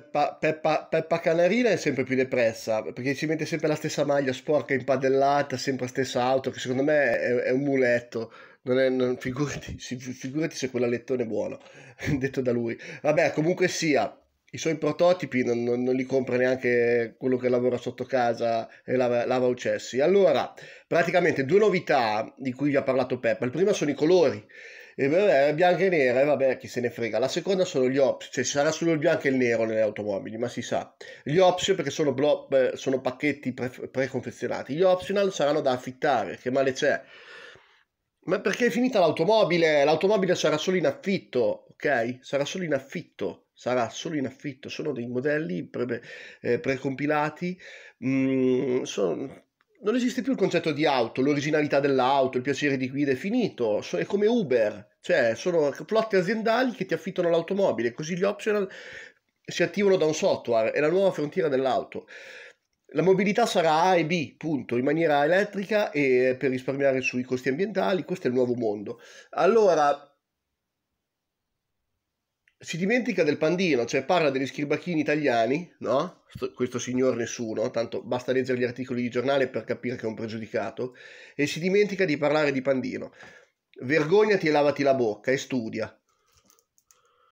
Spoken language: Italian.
Peppa, Peppa, Peppa Canarina è sempre più depressa perché ci mette sempre la stessa maglia sporca impadellata, sempre la stessa auto che secondo me è, è un muletto non è, non, figurati, figurati, se quella lettone è buono detto da lui vabbè comunque sia i suoi prototipi non, non, non, li compra neanche quello che lavora sotto casa e lava, lava uccessi allora praticamente due novità di cui vi ha parlato Peppa il primo sono i colori e vabbè, bianca e nera, e vabbè, chi se ne frega. La seconda sono gli ops, cioè ci sarà solo il bianco e il nero nelle automobili, ma si sa. Gli ops perché sono, blob, eh, sono pacchetti pre- preconfezionati, gli optional saranno da affittare, che male c'è. Ma perché è finita l'automobile? L'automobile sarà solo in affitto, ok? Sarà solo in affitto sarà solo in affitto, sono dei modelli pre, eh, precompilati, mm, sono, non esiste più il concetto di auto, l'originalità dell'auto, il piacere di guida è finito, è come Uber, cioè sono flotte aziendali che ti affittano l'automobile, così gli optional si attivano da un software, è la nuova frontiera dell'auto. La mobilità sarà A e B, punto, in maniera elettrica e per risparmiare sui costi ambientali, questo è il nuovo mondo. Allora, si dimentica del pandino, cioè parla degli scribacchini italiani, no? Questo signor nessuno, tanto basta leggere gli articoli di giornale per capire che è un pregiudicato, e si dimentica di parlare di pandino. Vergognati e lavati la bocca e studia.